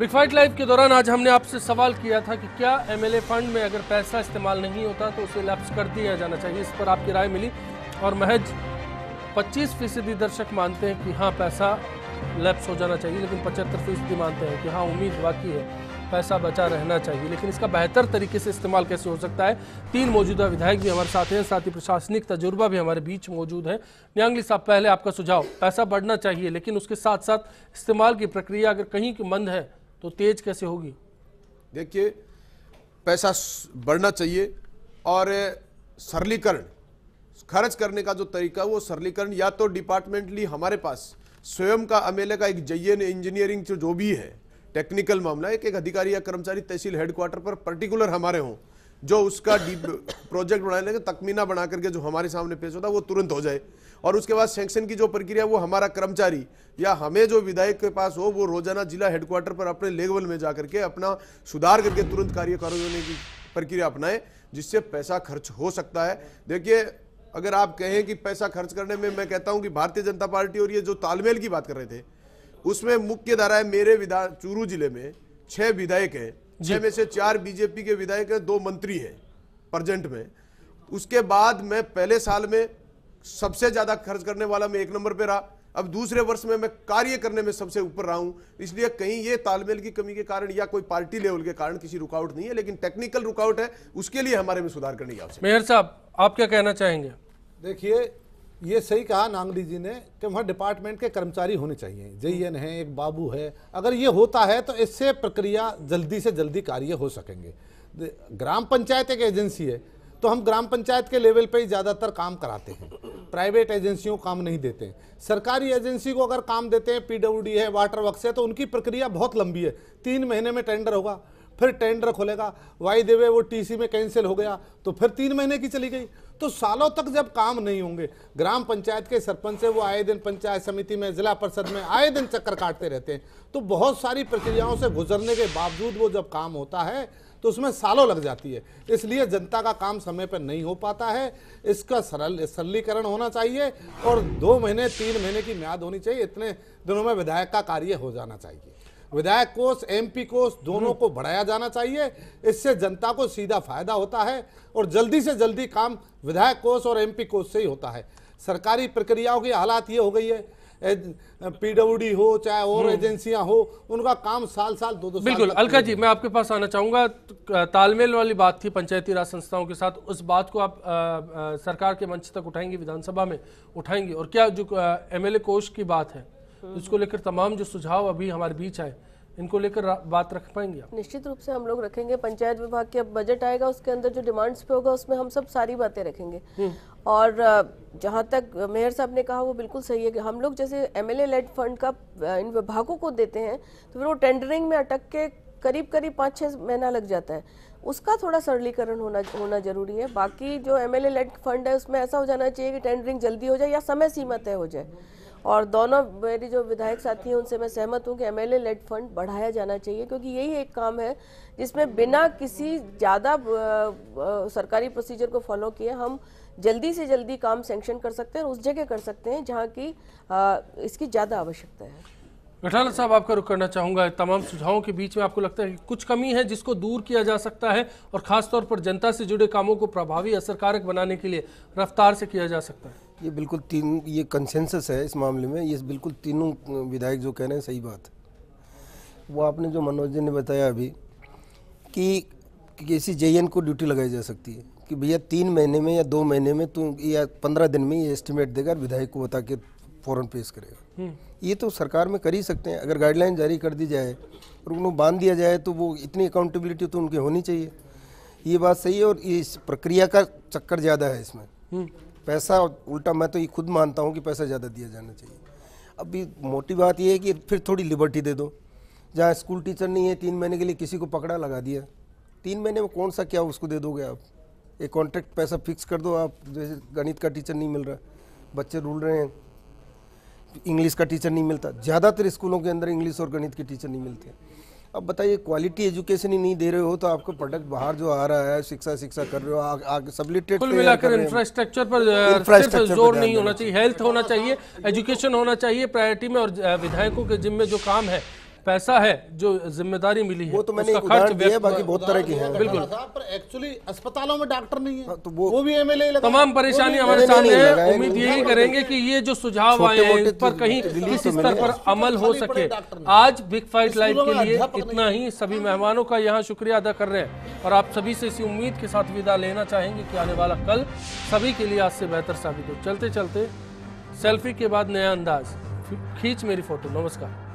Big fight live के दौरान आज हमने आपसे सवाल किया था कि क्या एमएलए फंड में अगर पैसा इस्तेमाल नहीं होता तो उसे लैप्स कर दिया जाना चाहिए इस पर आपकी राय मिली और महज 25 फीसदी दर्शक मानते हैं कि हाँ पैसा लैप्स हो जाना चाहिए लेकिन पचहत्तर फीसदी मानते हैं कि हाँ उम्मीद बाकी है पैसा बचा रहना चाहिए लेकिन इसका बेहतर तरीके से इस्तेमाल कैसे हो सकता है तीन मौजूदा विधायक भी हमारे साथ हैं साथ ही प्रशासनिक तजुर्बा भी हमारे बीच मौजूद है न्यांगली साहब पहले आपका सुझाव पैसा बढ़ना चाहिए लेकिन उसके साथ साथ इस्तेमाल की प्रक्रिया अगर कहीं की मंद है तो तेज कैसे होगी देखिए पैसा बढ़ना चाहिए और सरलीकरण खर्च करने का जो तरीका वो सरलीकरण या तो डिपार्टमेंटली हमारे पास स्वयं का अमेले का एक जयन इंजीनियरिंग जो जो भी है टेक्निकल मामला एक एक अधिकारी या कर्मचारी तहसील हेडक्वार्टर पर पर्टिकुलर हमारे हों जो उसका प्रोजेक्ट बनाने का तकमीना बना करके जो हमारे सामने पेश होता है वो तुरंत हो जाए और उसके बाद सेंक्शन की जो प्रक्रिया वो हमारा कर्मचारी या हमें जो विधायक के पास हो वो रोजाना जिला हेडक्वार्टर पर अपने लेवल में जा करके अपना सुधार करके तुरंत कार्य करने की प्रक्रिया अपनाएं जिससे पैसा खर्च हो सकता है देखिए अगर आप कहें कि पैसा खर्च करने में मैं कहता हूं कि भारतीय जनता पार्टी और ये जो तालमेल की बात कर रहे थे उसमें मुख्य धारा है मेरे विधान चूरू जिले में छह विधायक हैं छह में से चार बीजेपी के विधायक हैं दो मंत्री हैं प्रजेंट में उसके बाद मैं पहले साल में सबसे ज़्यादा खर्च करने वाला मैं एक नंबर पे रहा अब दूसरे वर्ष में मैं कार्य करने में सबसे ऊपर रहा हूं इसलिए कहीं ये तालमेल की कमी के कारण या कोई पार्टी लेवल के कारण किसी रुकावट नहीं है लेकिन टेक्निकल रुकावट है उसके लिए हमारे में सुधार करने की आवश्यकता मेयर साहब आप क्या कहना चाहेंगे देखिए ये सही कहा नांगली जी ने कि वहाँ डिपार्टमेंट के कर्मचारी होने चाहिए जेईएन है एक बाबू है अगर ये होता है तो इससे प्रक्रिया जल्दी से जल्दी कार्य हो सकेंगे ग्राम पंचायत एक एजेंसी है तो हम ग्राम पंचायत के लेवल पे ही ज़्यादातर काम कराते हैं प्राइवेट एजेंसियों काम नहीं देते हैं सरकारी एजेंसी को अगर काम देते हैं पीडब्ल्यूडी है वाटर वर्क्स है तो उनकी प्रक्रिया बहुत लंबी है तीन महीने में टेंडर होगा फिर टेंडर खोलेगा वाई देवे वो टीसी में कैंसिल हो गया तो फिर तीन महीने की चली गई तो सालों तक जब काम नहीं होंगे ग्राम पंचायत के सरपंच से वो आए दिन पंचायत समिति में जिला परिषद में आए दिन चक्कर काटते रहते हैं तो बहुत सारी प्रक्रियाओं से गुजरने के बावजूद वो जब काम होता है तो उसमें सालों लग जाती है इसलिए जनता का काम समय पर नहीं हो पाता है इसका सरल सरलीकरण होना चाहिए और दो महीने तीन महीने की म्याद होनी चाहिए इतने दिनों में विधायक का कार्य हो जाना चाहिए विधायक कोष एमपी कोष दोनों को बढ़ाया जाना चाहिए इससे जनता को सीधा फायदा होता है और जल्दी से जल्दी काम विधायक कोष और एमपी कोष से ही होता है सरकारी प्रक्रियाओं की हालात ये हो गई है पीडब्ल्यूडी हो चाहे और हम्म। एजेंसियां हो उनका काम साल साल दो दो बिल्कुल अलका जी मैं आपके पास आना चाहूंगा तालमेल वाली बात थी पंचायती राज संस्थाओं के साथ उस बात को आप आ, आ, सरकार के मंच तक उठाएंगे विधानसभा में उठाएंगे और क्या जो एमएलए कोष की बात है इसको लेकर तमाम जो सुझाव अभी हमारे बीच आए इनको लेकर बात रख पाएंगे आप निश्चित रूप से हम लोग रखेंगे पंचायत विभाग के अब बजट आएगा उसके अंदर जो डिमांड्स पे होगा उसमें हम सब सारी बातें रखेंगे हम्म। और जहाँ तक मेयर साहब ने कहा वो बिल्कुल सही है कि हम लोग जैसे एम एल लेड फंड का इन विभागों को देते हैं तो फिर वो टेंडरिंग में अटक के करीब करीब पाँच छः महीना लग जाता है उसका थोड़ा सरलीकरण होना होना जरूरी है बाकी जो एम एल फंड है उसमें ऐसा हो जाना चाहिए कि टेंडरिंग जल्दी हो जाए या समय सीमा तय हो जाए और दोनों मेरी जो विधायक साथी हैं उनसे मैं सहमत हूँ कि एम एल लेट फंड बढ़ाया जाना चाहिए क्योंकि यही एक काम है जिसमें बिना किसी ज़्यादा सरकारी प्रोसीजर को फॉलो किए हम जल्दी से जल्दी काम सेंक्शन कर सकते हैं उस जगह कर सकते हैं जहाँ की इसकी ज़्यादा आवश्यकता है घटाला साहब आपका रुख करना चाहूँगा तमाम सुझावों के बीच में आपको लगता है कि कुछ कमी है जिसको दूर किया जा सकता है और ख़ासतौर पर जनता से जुड़े कामों को प्रभावी असरकारक बनाने के लिए रफ्तार से किया जा सकता है ये बिल्कुल तीन ये कंसेंसस है इस मामले में ये बिल्कुल तीनों विधायक जो कह रहे हैं सही बात है वो आपने जो मनोज जी ने बताया अभी कि किसी जे को ड्यूटी लगाई जा सकती है कि भैया तीन महीने में या दो महीने में तू या पंद्रह दिन में ये एस्टिमेट देगा और विधायक को बता के फ़ौरन पेश करेगा हम्म। ये तो सरकार में कर ही सकते हैं अगर गाइडलाइन जारी कर दी जाए और उनको बांध दिया जाए तो वो इतनी अकाउंटेबिलिटी तो उनकी होनी चाहिए ये बात सही है और इस प्रक्रिया का चक्कर ज़्यादा है इसमें हम्म। पैसा उल्टा मैं तो ये खुद मानता हूँ कि पैसा ज़्यादा दिया जाना चाहिए अभी मोटी बात ये है कि फिर थोड़ी लिबर्टी दे दो जहाँ स्कूल टीचर नहीं है तीन महीने के लिए किसी को पकड़ा लगा दिया तीन महीने में कौन सा क्या उसको दे दोगे आप एक कॉन्ट्रैक्ट पैसा फिक्स कर दो आप जैसे गणित का टीचर नहीं मिल रहा बच्चे रूल रहे हैं इंग्लिश का टीचर नहीं मिलता ज़्यादातर स्कूलों के अंदर इंग्लिश और गणित के टीचर नहीं मिलते अब बताइए क्वालिटी एजुकेशन ही नहीं दे रहे हो तो आपको प्रोडक्ट बाहर जो आ रहा है शिक्षा शिक्षा कर रहे हो सबलिटेड कुल मिलाकर इंफ्रास्ट्रक्चर पर जोर नहीं होना चाहिए हेल्थ होना चाहिए एजुकेशन होना चाहिए प्रायोरिटी में और विधायकों के जिम में जो काम है पैसा है जो जिम्मेदारी मिली है वो तो मैंने खर्च दिया बाकी बहुत तरह की है बिल्कुल पर एक्चुअली अस्पतालों में डॉक्टर नहीं है हाँ, तो वो, वो भी एमएलए तमाम परेशानी हमारे सामने है उम्मीद यही करेंगे कि ये जो सुझाव आए हैं इस पर कहीं तो किस स्तर पर अमल हो सके आज बिग फाइट लाइव के लिए इतना ही सभी मेहमानों का यहाँ शुक्रिया अदा कर रहे हैं और आप सभी से इसी उम्मीद के साथ विदा लेना चाहेंगे की आने वाला कल सभी के लिए आज से बेहतर साबित हो चलते चलते सेल्फी के बाद नया अंदाज खींच मेरी फोटो नमस्कार